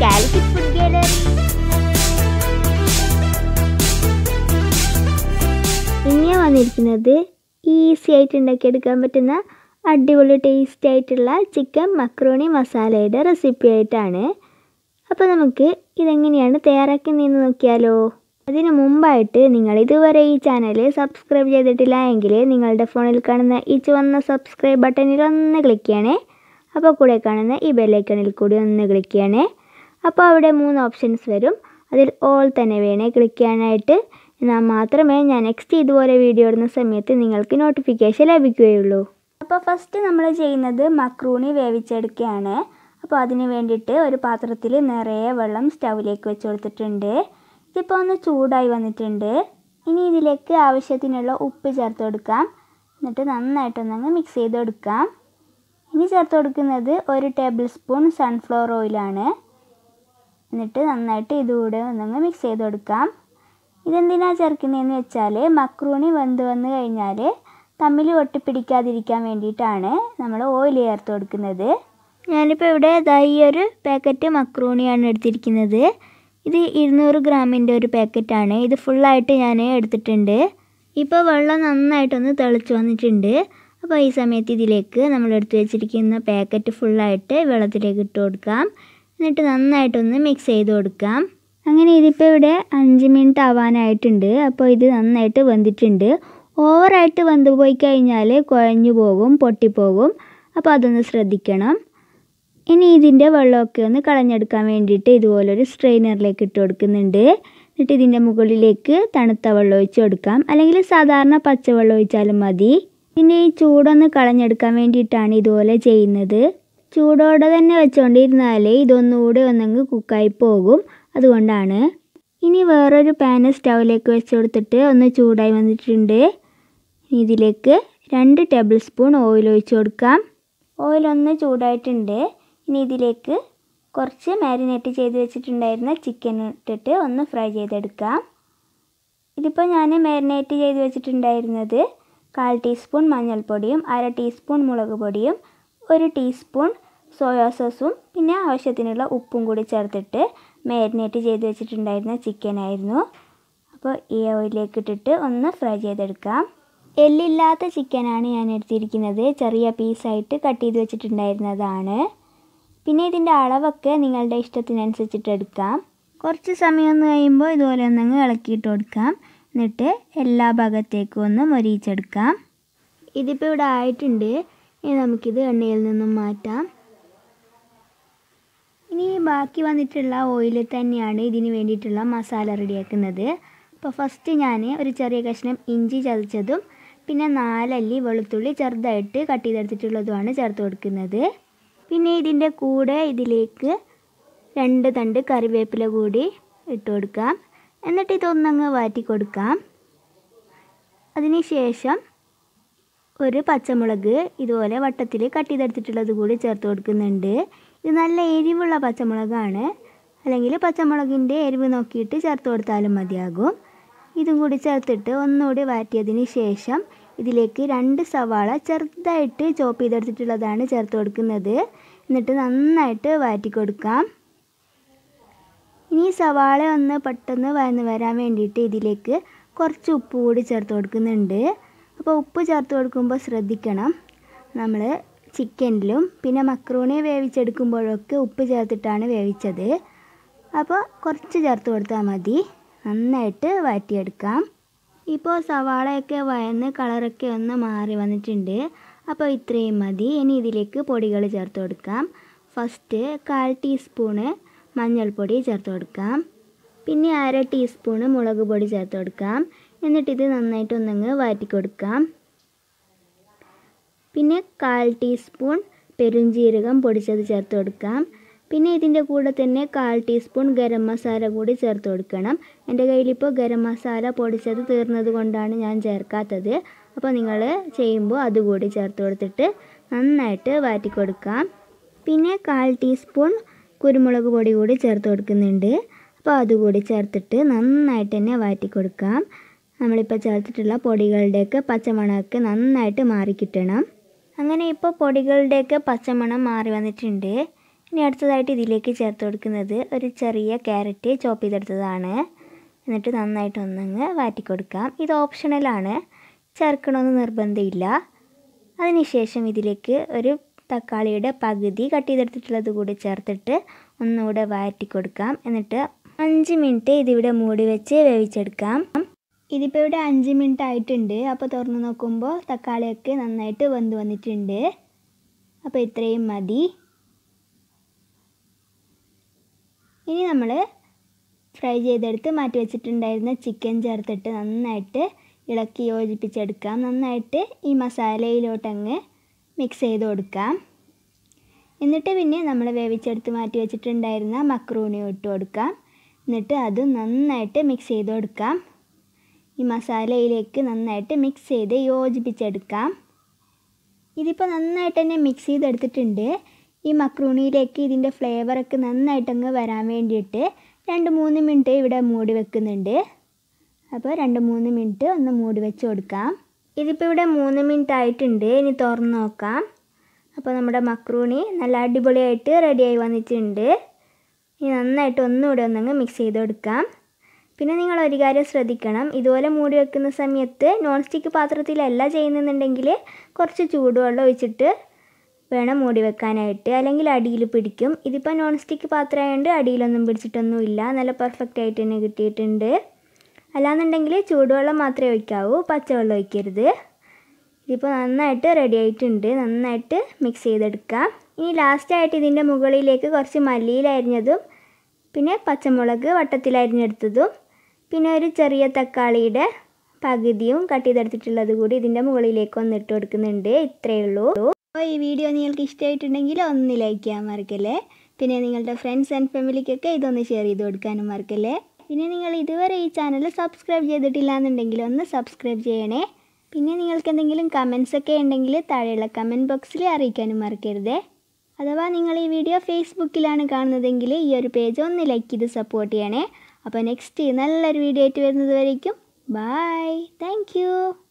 Calicut food gallery ഇനി വന്നിരിക്കുന്നത് easy ആയിട്ട് ഉണ്ടാക്കിയെടുക്കാൻ പറ്റുന്ന അടിപൊളി ടേസ്റ്റി ആയിട്ടുള്ള ചിക്കൻ മക്രോണി മസാലയുടെ റെസിപ്പി ആയിട്ടാണ് അപ്പോൾ നമുക്ക് ഇതെങ്ങനെയാണ് തയ്യാറാക്കുന്നതെന്ന് നോക്കിയാലോ അതിനു മുമ്പായിട്ട് നിങ്ങൾ ഇതുവരെ ഈ ചാനൽ സബ്സ്ക്രൈബ് ചെയ്തിട്ടില്ല എങ്കിൽ നിങ്ങളുടെ ഫോണിൽ കാണുന്ന ഈ ചുവന്ന സബ്സ്ക്രൈബ് ബട്ടണിൽ ഒന്ന് ക്ലിക്ക് ചെയ്യണേ അപ്പോൾ കൂടെ കാണുന്ന ഈ ബെല്ലൈക്കണിൽ കൂടി ഒന്ന് ക്ലിക്ക് ചെയ്യണേ അപ്പോൾ അവിടെ മൂന്ന് ഓപ്ഷൻസ് വരും അതിൽ ഓൾ തന്നെ വേണേ ക്ലിക്ക് ചെയ്യാനായിട്ട് എന്നാൽ മാത്രമേ ഞാൻ നെക്സ്റ്റ് ഇതുപോലെ വീഡിയോ ഇടുന്ന സമയത്ത് നിങ്ങൾക്ക് നോട്ടിഫിക്കേഷൻ ലഭിക്കുകയുള്ളൂ അപ്പോൾ ഫസ്റ്റ് നമ്മൾ ചെയ്യുന്നത് മക്രൂണി വേവിച്ചെടുക്കുകയാണ് അപ്പോൾ അതിന് വേണ്ടിയിട്ട് ഒരു പാത്രത്തിൽ നിറയെ വെള്ളം സ്റ്റൗവിലേക്ക് വെച്ച് കൊടുത്തിട്ടുണ്ട് ഇതിപ്പോൾ ഒന്ന് ചൂടായി വന്നിട്ടുണ്ട് ഇനി ഇതിലേക്ക് ആവശ്യത്തിനുള്ള ഉപ്പ് ചേർത്ത് കൊടുക്കാം എന്നിട്ട് നന്നായിട്ടൊന്നങ്ങ് മിക്സ് ചെയ്ത് കൊടുക്കാം ഇനി ചേർത്ത് കൊടുക്കുന്നത് ഒരു ടേബിൾ സ്പൂൺ സൺഫ്ലവർ ഓയിലാണ് എന്നിട്ട് നന്നായിട്ട് ഇതുകൂടെ ഒന്നങ്ങ് മിക്സ് ചെയ്ത് കൊടുക്കാം ഇതെന്തിനാ ചേർക്കുന്നതെന്ന് വെച്ചാൽ മക്രൂണി വെന്ത് വന്ന് കഴിഞ്ഞാൽ തമ്മിൽ ഒട്ടിപ്പിടിക്കാതിരിക്കാൻ വേണ്ടിയിട്ടാണ് നമ്മൾ ഓയിൽ ചേർത്ത് കൊടുക്കുന്നത് ഞാനിപ്പോൾ ഇവിടെ ഇതാ ഈ ഒരു പാക്കറ്റ് മക്രൂണിയാണ് എടുത്തിരിക്കുന്നത് ഇത് ഇരുന്നൂറ് ഗ്രാമിൻ്റെ ഒരു പാക്കറ്റാണ് ഇത് ഫുള്ളായിട്ട് ഞാൻ എടുത്തിട്ടുണ്ട് ഇപ്പോൾ വെള്ളം നന്നായിട്ടൊന്ന് തിളച്ച് വന്നിട്ടുണ്ട് അപ്പോൾ ഈ സമയത്ത് ഇതിലേക്ക് നമ്മൾ എടുത്തു വെച്ചിരിക്കുന്ന പാക്കറ്റ് ഫുള്ളായിട്ട് വെള്ളത്തിലേക്ക് ഇട്ട് കൊടുക്കാം എന്നിട്ട് നന്നായിട്ടൊന്ന് മിക്സ് ചെയ്ത് കൊടുക്കാം അങ്ങനെ ഇതിപ്പോൾ ഇവിടെ അഞ്ച് മിനിറ്റ് ആവാനായിട്ടുണ്ട് അപ്പോൾ ഇത് നന്നായിട്ട് വെന്തിട്ടുണ്ട് ഓവറായിട്ട് വെന്ത് പോയി കഴിഞ്ഞാൽ കുഴഞ്ഞു പോകും പൊട്ടിപ്പോകും അപ്പോൾ അതൊന്ന് ശ്രദ്ധിക്കണം ഇനി ഇതിൻ്റെ വെള്ളമൊക്കെ ഒന്ന് കളഞ്ഞെടുക്കാൻ വേണ്ടിയിട്ട് ഇതുപോലൊരു സ്ട്രെയിനറിലേക്ക് ഇട്ട് കൊടുക്കുന്നുണ്ട് എന്നിട്ട് ഇതിൻ്റെ മുകളിലേക്ക് തണുത്ത വെള്ളം ഒഴിച്ച് കൊടുക്കാം അല്ലെങ്കിൽ സാധാരണ പച്ചവെള്ളം ഒഴിച്ചാലും മതി പിന്നെ ഈ ചൂടൊന്ന് കളഞ്ഞെടുക്കാൻ വേണ്ടിയിട്ടാണ് ഇതുപോലെ ചെയ്യുന്നത് ചൂടോടെ തന്നെ വെച്ചുകൊണ്ടിരുന്നാൽ ഇതൊന്നുകൂടെ ഒന്നെങ്കിൽ കുക്കായി പോകും അതുകൊണ്ടാണ് ഇനി വേറൊരു പാന് സ്റ്റൗവിലേക്ക് വെച്ച് കൊടുത്തിട്ട് ഒന്ന് ചൂടായി വന്നിട്ടുണ്ട് ഇതിലേക്ക് രണ്ട് ടേബിൾ സ്പൂൺ ഓയിൽ ഒഴിച്ചു കൊടുക്കാം ഓയിൽ ഒന്ന് ചൂടായിട്ടുണ്ട് ഇനി ഇതിലേക്ക് കുറച്ച് മാരിനേറ്റ് ചെയ്ത് വെച്ചിട്ടുണ്ടായിരുന്ന ചിക്കൻ ഇട്ടിട്ട് ഒന്ന് ഫ്രൈ ചെയ്തെടുക്കാം ഇതിപ്പോൾ ഞാൻ മാരിനേറ്റ് ചെയ്ത് വെച്ചിട്ടുണ്ടായിരുന്നത് കാൽ ടീസ്പൂൺ മഞ്ഞൾപ്പൊടിയും അര ടീസ്പൂൺ മുളക് പൊടിയും ഒരു ടീസ്പൂൺ സോയാ സോസും പിന്നെ ആവശ്യത്തിനുള്ള ഉപ്പും കൂടി ചേർത്തിട്ട് മാരിനേറ്റ് ചെയ്ത് വെച്ചിട്ടുണ്ടായിരുന്ന ചിക്കനായിരുന്നു അപ്പോൾ ഈ ഓയിലേക്ക് ഇട്ടിട്ട് ഒന്ന് ഫ്രൈ ചെയ്തെടുക്കാം എല്ലില്ലാത്ത ചിക്കനാണ് ഞാൻ എടുത്തിരിക്കുന്നത് ചെറിയ പീസായിട്ട് കട്ട് ചെയ്ത് വെച്ചിട്ടുണ്ടായിരുന്നതാണ് പിന്നെ ഇതിൻ്റെ അളവൊക്കെ നിങ്ങളുടെ ഇഷ്ടത്തിനനുസരിച്ചിട്ട് എടുക്കാം കുറച്ച് സമയം ഒന്ന് കഴിയുമ്പോൾ ഇതുപോലെ ഒന്നങ്ങ് ഇളക്കിയിട്ട് കൊടുക്കാം എന്നിട്ട് എല്ലാ ഭാഗത്തേക്കും ഒന്ന് മൊരിയിച്ചെടുക്കാം ഇതിപ്പോൾ ഇവിടെ ആയിട്ടുണ്ട് ഇനി നമുക്കിത് എണ്ണയിൽ നിന്നും മാറ്റാം ഇനി ബാക്കി വന്നിട്ടുള്ള ഓയിലിൽ തന്നെയാണ് ഇതിന് വേണ്ടിയിട്ടുള്ള മസാല റെഡിയാക്കുന്നത് അപ്പോൾ ഫസ്റ്റ് ഞാൻ ഒരു ചെറിയ കഷ്ണം ഇഞ്ചി ചതച്ചതും പിന്നെ നാലല്ലി വെളുത്തുള്ളി ചെറുതായിട്ട് കട്ട് ചെയ്തെടുത്തിട്ടുള്ളതുമാണ് ചേർത്ത് കൊടുക്കുന്നത് പിന്നെ ഇതിൻ്റെ കൂടെ ഇതിലേക്ക് രണ്ട് തണ്ട് കറിവേപ്പില കൂടി ഇട്ട് കൊടുക്കാം എന്നിട്ട് ഇതൊന്നങ്ങ് വാറ്റി കൊടുക്കാം അതിനുശേഷം ഒരു പച്ചമുളക് ഇതുപോലെ വട്ടത്തിൽ കട്ട് ചെയ്തെടുത്തിട്ടുള്ളത് കൂടി ചേർത്ത് കൊടുക്കുന്നുണ്ട് ഇത് നല്ല എരിവുള്ള പച്ചമുളകാണ് അല്ലെങ്കിൽ പച്ചമുളകിൻ്റെ എരിവ് നോക്കിയിട്ട് ചേർത്ത് കൊടുത്താലും മതിയാകും ഇതും കൂടി ചേർത്തിട്ട് ഒന്നുകൂടി വാറ്റിയതിന് ശേഷം ഇതിലേക്ക് രണ്ട് സവാള ചെറുതായിട്ട് ചോപ്പ് ചെയ്തെടുത്തിട്ടുള്ളതാണ് ചേർത്ത് കൊടുക്കുന്നത് എന്നിട്ട് നന്നായിട്ട് വാറ്റി കൊടുക്കാം ഇനി സവാള ഒന്ന് പെട്ടെന്ന് വഴന്ന് വരാൻ വേണ്ടിയിട്ട് ഇതിലേക്ക് കുറച്ച് ഉപ്പ് കൂടി ചേർത്ത് കൊടുക്കുന്നുണ്ട് അപ്പോൾ ഉപ്പ് ചേർത്ത് കൊടുക്കുമ്പോൾ ശ്രദ്ധിക്കണം നമ്മൾ ചിക്കനിലും പിന്നെ മക്രൂണി വേവിച്ചെടുക്കുമ്പോഴൊക്കെ ഉപ്പ് ചേർത്തിട്ടാണ് വേവിച്ചത് അപ്പോൾ കുറച്ച് ചേർത്ത് കൊടുത്താൽ മതി നന്നായിട്ട് വഴറ്റിയെടുക്കാം ഇപ്പോൾ സവാളയൊക്കെ വയന്ന് കളറൊക്കെ ഒന്ന് മാറി വന്നിട്ടുണ്ട് അപ്പോൾ ഇത്രയും മതി ഇനി ഇതിലേക്ക് പൊടികൾ ചേർത്ത് കൊടുക്കാം ഫസ്റ്റ് കാൽ ടീസ്പൂണ് മഞ്ഞൾപ്പൊടി ചേർത്ത് കൊടുക്കാം പിന്നെ അര ടീസ്പൂണ് മുളക് പൊടി ചേർത്ത് കൊടുക്കാം എന്നിട്ടിത് നന്നായിട്ട് ഒന്നങ്ങ് കൊടുക്കാം പിന്നെ കാൽ ടീസ്പൂൺ പെരുംജീരകം പൊടിച്ചത് ചേർത്ത് കൊടുക്കാം പിന്നെ ഇതിൻ്റെ കൂടെ തന്നെ കാൽ ടീസ്പൂൺ ഗരം മസാല കൂടി ചേർത്ത് കൊടുക്കണം എൻ്റെ കയ്യിലിപ്പോൾ ഗരം മസാല പൊടിച്ചത് തീർന്നത് കൊണ്ടാണ് ഞാൻ ചേർക്കാത്തത് അപ്പോൾ നിങ്ങൾ ചെയ്യുമ്പോൾ അതുകൂടി ചേർത്ത് കൊടുത്തിട്ട് നന്നായിട്ട് വാറ്റി കൊടുക്കാം പിന്നെ കാൽ ടീസ്പൂൺ കുരുമുളക് പൊടി കൂടി ചേർത്ത് കൊടുക്കുന്നുണ്ട് അപ്പോൾ അതുകൂടി ചേർത്തിട്ട് നന്നായിട്ട് തന്നെ വാറ്റി കൊടുക്കാം നമ്മളിപ്പോൾ ചേർത്തിട്ടുള്ള പൊടികളുടെയൊക്കെ പച്ചമണമൊക്കെ നന്നായിട്ട് മാറിക്കിട്ടണം അങ്ങനെ ഇപ്പോൾ പൊടികളുടെയൊക്കെ പച്ചമണം മാറി വന്നിട്ടുണ്ട് ഇനി അടുത്തതായിട്ട് ഇതിലേക്ക് ചേർത്ത് കൊടുക്കുന്നത് ഒരു ചെറിയ ക്യാരറ്റ് ചോപ്പ് ചെയ്തെടുത്തതാണ് എന്നിട്ട് നന്നായിട്ട് ഒന്നങ്ങ് വാറ്റി കൊടുക്കാം ഇത് ഓപ്ഷണലാണ് ചേർക്കണമെന്ന് നിർബന്ധമില്ല അതിനുശേഷം ഇതിലേക്ക് ഒരു തക്കാളിയുടെ പകുതി കട്ട് ചെയ്തെടുത്തിട്ടുള്ളത് കൂടി ചേർത്തിട്ട് ഒന്നുകൂടെ വാറ്റി കൊടുക്കാം എന്നിട്ട് അഞ്ച് മിനിറ്റ് ഇതിവിടെ മൂടി വെച്ച് വേവിച്ചെടുക്കാം ഇതിപ്പോൾ ഇവിടെ അഞ്ച് മിനിറ്റ് ആയിട്ടുണ്ട് അപ്പോൾ തുറന്ന് നോക്കുമ്പോൾ തക്കാളിയൊക്കെ നന്നായിട്ട് വെന്ത് വന്നിട്ടുണ്ട് അപ്പോൾ ഇത്രയും മതി ഇനി നമ്മൾ ഫ്രൈ ചെയ്തെടുത്ത് മാറ്റി വെച്ചിട്ടുണ്ടായിരുന്ന ചിക്കൻ ചേർത്തിട്ട് നന്നായിട്ട് ഇളക്കി യോജിപ്പിച്ചെടുക്കാം നന്നായിട്ട് ഈ മസാലയിലോട്ടങ്ങ് മിക്സ് ചെയ്ത് കൊടുക്കാം എന്നിട്ട് പിന്നെ നമ്മൾ വേവിച്ചെടുത്ത് മാറ്റി വെച്ചിട്ടുണ്ടായിരുന്ന മക്രൂണിയും ഇട്ട് കൊടുക്കാം എന്നിട്ട് അതും നന്നായിട്ട് മിക്സ് ചെയ്ത് കൊടുക്കാം ഈ മസാലയിലേക്ക് നന്നായിട്ട് മിക്സ് ചെയ്ത് യോജിപ്പിച്ചെടുക്കാം ഇതിപ്പോൾ നന്നായിട്ട് തന്നെ മിക്സ് ചെയ്തെടുത്തിട്ടുണ്ട് ഈ മക്രൂണിയിലേക്ക് ഇതിൻ്റെ ഫ്ലേവറൊക്കെ നന്നായിട്ടങ്ങ് വരാൻ വേണ്ടിയിട്ട് രണ്ട് മൂന്ന് മിനിറ്റ് ഇവിടെ മൂടി വെക്കുന്നുണ്ട് അപ്പോൾ രണ്ട് മൂന്ന് മിനിറ്റ് ഒന്ന് മൂടി വെച്ച് കൊടുക്കാം ഇതിപ്പോൾ ഇവിടെ മൂന്ന് മിനിറ്റ് ആയിട്ടുണ്ട് ഇനി തുറന്ന് നോക്കാം അപ്പോൾ നമ്മുടെ മക്രൂണി നല്ല അടിപൊളിയായിട്ട് റെഡിയായി വന്നിട്ടുണ്ട് ഇനി നന്നായിട്ട് ഒന്നുകൂടെ ഒന്നങ്ങ് മിക്സ് ചെയ്ത് കൊടുക്കാം പിന്നെ നിങ്ങൾ ഒരു കാര്യം ശ്രദ്ധിക്കണം ഇതുപോലെ മൂടി വെക്കുന്ന സമയത്ത് നോൺ സ്റ്റിക്ക് പാത്രത്തിലല്ല ചെയ്യുന്നുണ്ടെങ്കിൽ കുറച്ച് ചൂടുവെള്ളം ഒഴിച്ചിട്ട് വേണം മൂടി വെക്കാനായിട്ട് അല്ലെങ്കിൽ അടിയിൽ പിടിക്കും ഇതിപ്പോൾ നോൺ സ്റ്റിക്ക് ആയതുകൊണ്ട് അടിയിലൊന്നും പിടിച്ചിട്ടൊന്നുമില്ല നല്ല പെർഫെക്റ്റ് ആയിട്ട് തന്നെ കിട്ടിയിട്ടുണ്ട് അല്ലാന്നുണ്ടെങ്കിൽ ചൂടുവെള്ളം മാത്രമേ ഒഴിക്കാവൂ പച്ചവെള്ളം ഒഴിക്കരുത് ഇതിപ്പോൾ നന്നായിട്ട് റെഡി ആയിട്ടുണ്ട് നന്നായിട്ട് മിക്സ് ചെയ്തെടുക്കാം ഇനി ലാസ്റ്റായിട്ട് ഇതിൻ്റെ മുകളിലേക്ക് കുറച്ച് മല്ലിയിലരിഞ്ഞതും പിന്നെ പച്ചമുളക് വട്ടത്തിൽ അരിഞ്ഞെടുത്തതും പിന്നെ ഒരു ചെറിയ തക്കാളിയുടെ പകുതിയും കട്ട് ചെയ്തെടുത്തിട്ടുള്ളത് കൂടി ഇതിൻ്റെ മുകളിലേക്ക് ഒന്ന് ഇട്ട് കൊടുക്കുന്നുണ്ട് ഇത്രയേ ഉള്ളൂ അപ്പോൾ ഈ വീഡിയോ നിങ്ങൾക്ക് ഇഷ്ടമായിട്ടുണ്ടെങ്കിൽ ഒന്ന് ലൈക്ക് ചെയ്യാൻ മറക്കല്ലേ പിന്നെ നിങ്ങളുടെ ഫ്രണ്ട്സ് ആൻഡ് ഫാമിലിക്കൊക്കെ ഇതൊന്ന് ഷെയർ ചെയ്ത് കൊടുക്കാനും മറക്കല്ലേ പിന്നെ നിങ്ങൾ ഇതുവരെ ഈ ചാനൽ സബ്സ്ക്രൈബ് ചെയ്തിട്ടില്ല എന്നുണ്ടെങ്കിൽ ഒന്ന് സബ്സ്ക്രൈബ് ചെയ്യണേ പിന്നെ നിങ്ങൾക്ക് എന്തെങ്കിലും കമൻസ് ഒക്കെ ഉണ്ടെങ്കിൽ താഴെയുള്ള കമൻറ്റ് ബോക്സിൽ അറിയിക്കാനും മറക്കരുതേ അഥവാ നിങ്ങൾ ഈ വീഡിയോ ഫേസ്ബുക്കിലാണ് കാണുന്നതെങ്കിൽ ഈ ഒരു പേജ് ഒന്ന് ലൈക്ക് ചെയ്ത് സപ്പോർട്ട് ചെയ്യണേ അപ്പോൾ നെക്സ്റ്റ് നല്ലൊരു വീഡിയോ ആയിട്ട് വരുന്നത് വരയ്ക്കും ബായ് താങ്ക്